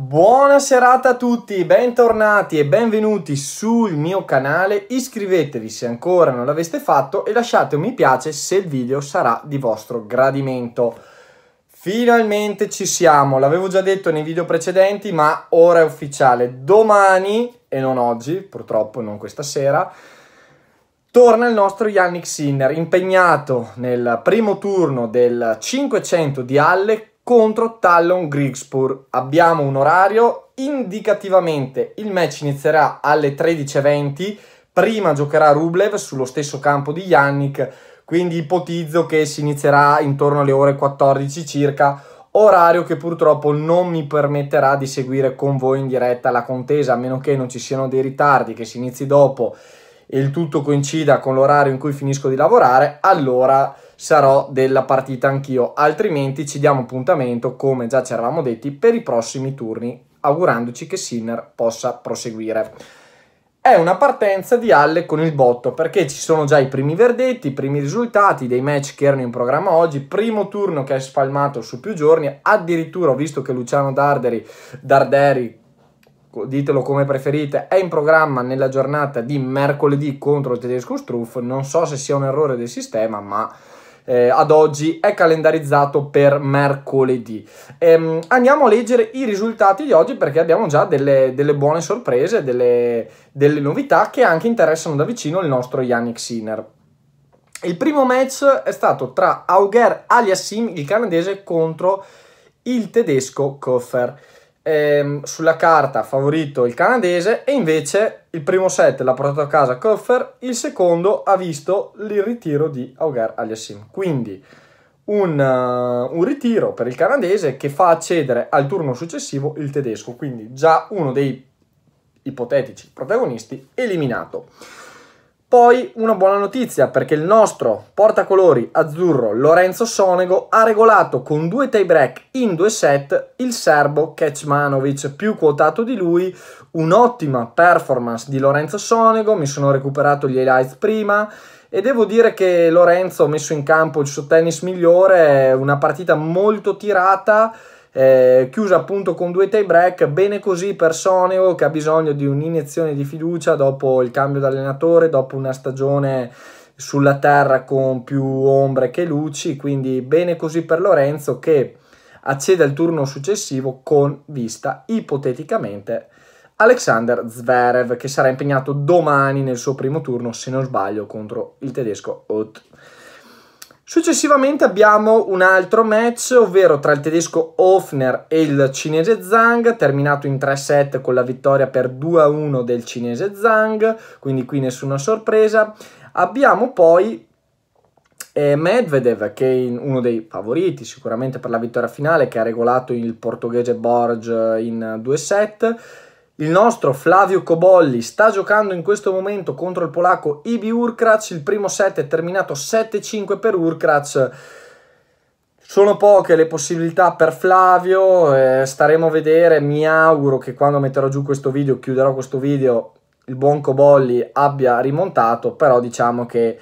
Buona serata a tutti, bentornati e benvenuti sul mio canale, iscrivetevi se ancora non l'aveste fatto e lasciate un mi piace se il video sarà di vostro gradimento. Finalmente ci siamo, l'avevo già detto nei video precedenti ma ora è ufficiale, domani e non oggi, purtroppo non questa sera, Torna il nostro Yannick Sinner impegnato nel primo turno del 500 di Halle contro Tallon Grigspur. Abbiamo un orario, indicativamente il match inizierà alle 13.20, prima giocherà Rublev sullo stesso campo di Yannick, quindi ipotizzo che si inizierà intorno alle ore 14 circa, orario che purtroppo non mi permetterà di seguire con voi in diretta la contesa, a meno che non ci siano dei ritardi, che si inizi dopo e il tutto coincida con l'orario in cui finisco di lavorare, allora sarò della partita anch'io, altrimenti ci diamo appuntamento, come già ci eravamo detti, per i prossimi turni, augurandoci che Sinner possa proseguire. È una partenza di Halle con il botto, perché ci sono già i primi verdetti, i primi risultati dei match che erano in programma oggi, primo turno che è spalmato su più giorni, addirittura ho visto che Luciano Darderi, Darderi ditelo come preferite, è in programma nella giornata di mercoledì contro il tedesco Struff. Non so se sia un errore del sistema, ma eh, ad oggi è calendarizzato per mercoledì. Ehm, andiamo a leggere i risultati di oggi perché abbiamo già delle, delle buone sorprese, delle, delle, novità che anche interessano da vicino il nostro Yannick Sinner. Il primo match è stato tra Auger Aliassim, il canadese, contro il tedesco Koffer ehm, sulla carta favorito il canadese e invece il primo set l'ha portato a casa Koffer, il secondo ha visto il ritiro di Auger Aliassim. Quindi un, uh, un ritiro per il canadese che fa accedere al turno successivo il tedesco, quindi già uno dei ipotetici protagonisti eliminato. Poi una buona notizia perché il nostro portacolori azzurro Lorenzo Sonego ha regolato con due tie-break in due set il serbo Kecmanovic, più quotato di lui, un'ottima performance di Lorenzo Sonego, mi sono recuperato gli highlights prima e devo dire che Lorenzo ha messo in campo il suo tennis migliore, una partita molto tirata eh, chiusa appunto con due tie break, bene così per Soneo che ha bisogno di un'iniezione di fiducia dopo il cambio d'allenatore, dopo una stagione sulla terra con più ombre che luci, quindi bene così per Lorenzo che accede al turno successivo con vista ipoteticamente Alexander Zverev che sarà impegnato domani nel suo primo turno se non sbaglio contro il tedesco Ott. Successivamente abbiamo un altro match, ovvero tra il tedesco Hofner e il cinese Zhang, terminato in 3-7 con la vittoria per 2-1 del cinese Zhang, quindi qui nessuna sorpresa. Abbiamo poi eh, Medvedev, che è uno dei favoriti sicuramente per la vittoria finale, che ha regolato il portoghese Borg in 2 set il nostro Flavio Cobolli sta giocando in questo momento contro il polacco Ibi Urkrac, il primo set è terminato 7-5 per Urkrac. Sono poche le possibilità per Flavio, eh, staremo a vedere, mi auguro che quando metterò giù questo video, chiuderò questo video, il buon Cobolli abbia rimontato, però diciamo che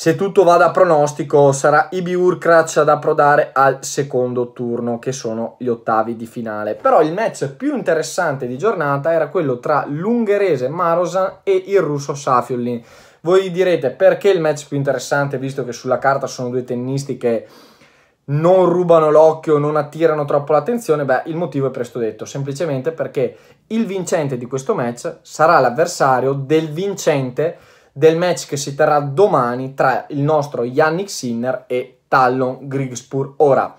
se tutto va da pronostico, sarà Ibiurkrac ad approdare al secondo turno, che sono gli ottavi di finale. Però il match più interessante di giornata era quello tra l'ungherese Marosan e il russo Safiulin. Voi direte perché il match più interessante, visto che sulla carta sono due tennisti che non rubano l'occhio, non attirano troppo l'attenzione? Beh, il motivo è presto detto, semplicemente perché il vincente di questo match sarà l'avversario del vincente del match che si terrà domani tra il nostro Yannick Sinner e Tallon Grigspur. Ora,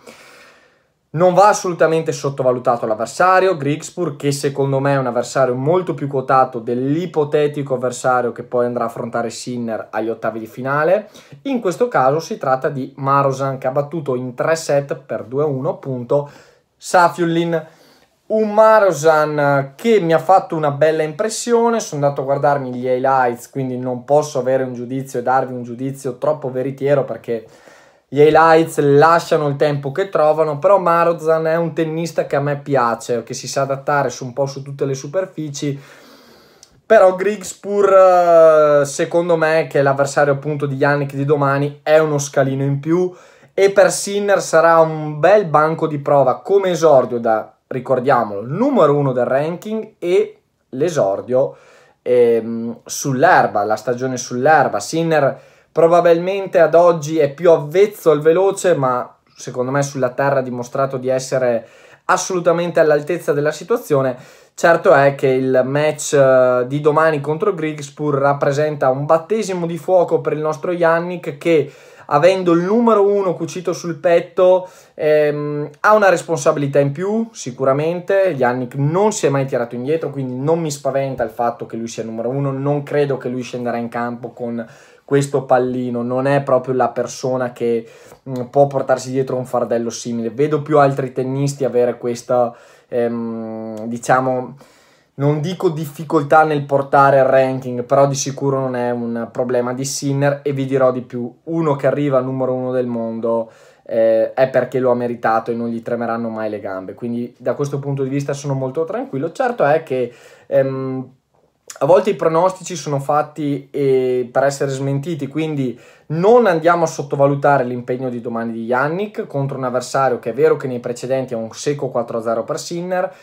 non va assolutamente sottovalutato l'avversario, Grigspur, che secondo me è un avversario molto più quotato dell'ipotetico avversario che poi andrà a affrontare Sinner agli ottavi di finale. In questo caso si tratta di Marosan, che ha battuto in 3 set per 2-1 appunto Safiullin un Marosan che mi ha fatto una bella impressione, sono andato a guardarmi gli highlights, quindi non posso avere un giudizio e darvi un giudizio troppo veritiero perché gli highlights lasciano il tempo che trovano, però Marosan è un tennista che a me piace, che si sa adattare su un po' su tutte le superfici, però Grigspur eh, secondo me, che è l'avversario appunto di Yannick di domani, è uno scalino in più e per Sinner sarà un bel banco di prova come esordio da ricordiamolo, numero uno del ranking e l'esordio ehm, sull'erba, la stagione sull'erba. Sinner probabilmente ad oggi è più avvezzo al veloce, ma secondo me sulla terra ha dimostrato di essere assolutamente all'altezza della situazione. Certo è che il match eh, di domani contro Grigspur rappresenta un battesimo di fuoco per il nostro Yannick che avendo il numero uno cucito sul petto, ehm, ha una responsabilità in più, sicuramente. Yannick non si è mai tirato indietro, quindi non mi spaventa il fatto che lui sia il numero uno. Non credo che lui scenderà in campo con questo pallino, non è proprio la persona che mh, mm, può portarsi dietro un fardello simile. Vedo più altri tennisti avere questa, ehm, diciamo non dico difficoltà nel portare il ranking, però di sicuro non è un problema di Sinner e vi dirò di più, uno che arriva al numero uno del mondo eh, è perché lo ha meritato e non gli tremeranno mai le gambe, quindi da questo punto di vista sono molto tranquillo, certo è che ehm, a volte i pronostici sono fatti eh, per essere smentiti, quindi non andiamo a sottovalutare l'impegno di domani di Yannick contro un avversario che è vero che nei precedenti è un secco 4-0 per Sinner,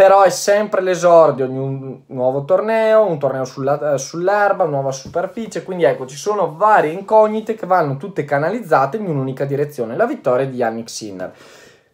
però è sempre l'esordio di un nuovo torneo, un torneo sulla, eh, sull'erba, nuova superficie, quindi ecco ci sono varie incognite che vanno tutte canalizzate in un'unica direzione, la vittoria di Yannick Sinner.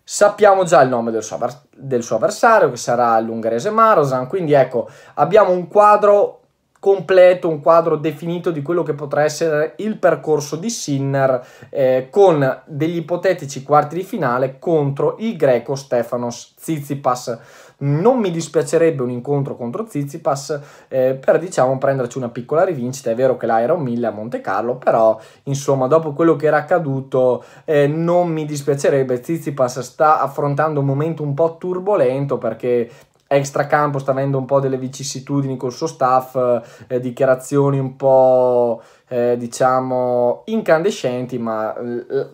Sappiamo già il nome del suo, del suo avversario che sarà l'ungherese Marosan, quindi ecco abbiamo un quadro completo, un quadro definito di quello che potrà essere il percorso di Sinner eh, con degli ipotetici quarti di finale contro il greco Stefanos Tsitsipas non mi dispiacerebbe un incontro contro Zizipas eh, per diciamo prenderci una piccola rivincita, è vero che l'Iron 1000 a Monte Carlo, però insomma dopo quello che era accaduto eh, non mi dispiacerebbe, Zizipas sta affrontando un momento un po' turbolento perché extracampo sta avendo un po' delle vicissitudini col suo staff, eh, dichiarazioni un po' eh, diciamo incandescenti, ma eh,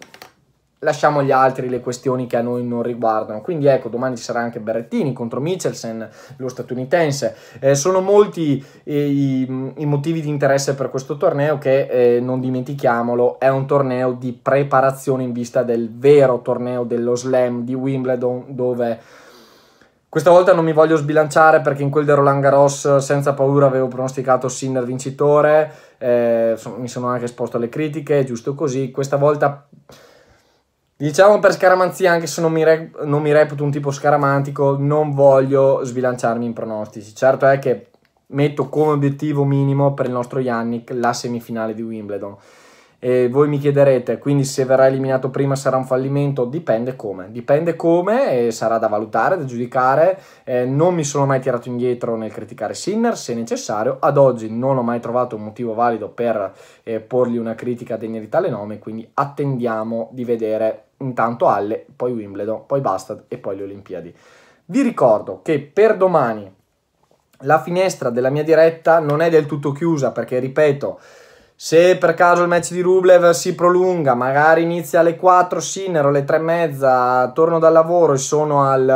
lasciamo agli altri le questioni che a noi non riguardano. Quindi ecco, domani ci sarà anche Berrettini contro Michelsen, lo statunitense. Eh, sono molti eh, i, i, motivi di interesse per questo torneo che, eh, non dimentichiamolo, è un torneo di preparazione in vista del vero torneo dello slam di Wimbledon dove... Questa volta non mi voglio sbilanciare perché in quel di Roland Garros senza paura avevo pronosticato Sinner vincitore, eh, mi sono anche esposto alle critiche, giusto così. Questa volta Diciamo per scaramanzia, anche se non mi, re- non mi reputo un tipo scaramantico, non voglio sbilanciarmi in pronostici. Certo è che metto come obiettivo minimo per il nostro Yannick la semifinale di Wimbledon. E voi mi chiederete, quindi se verrà eliminato prima sarà un fallimento? Dipende come, dipende come e sarà da valutare, da giudicare. Eh, non mi sono mai tirato indietro nel criticare Sinner se necessario, ad oggi non ho mai trovato un motivo valido per eh, porgli una critica degna di tale nome, quindi attendiamo di vedere intanto Halle, poi Wimbledon, poi Bastard e poi le Olimpiadi. Vi ricordo che per domani la finestra della mia diretta non è del tutto chiusa perché, ripeto, se per caso il match di Rublev si prolunga, magari inizia alle 4 Sinner, alle 3 e mezza, torno dal lavoro e sono al,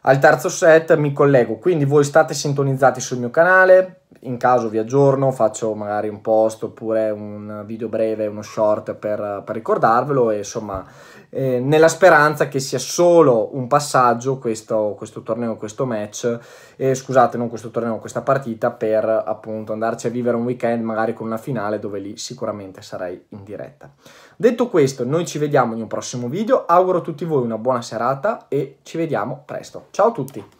al terzo set, mi collego. Quindi voi state sintonizzati sul mio canale, in caso vi aggiorno, faccio magari un post oppure un video breve, uno short per, per ricordarvelo e insomma eh, nella speranza che sia solo un passaggio questo, questo torneo, questo match, eh, scusate non questo torneo, questa partita per appunto andarci a vivere un weekend magari con una finale dove lì sicuramente sarei in diretta. Detto questo noi ci vediamo in un prossimo video, auguro a tutti voi una buona serata e ci vediamo presto. Ciao a tutti!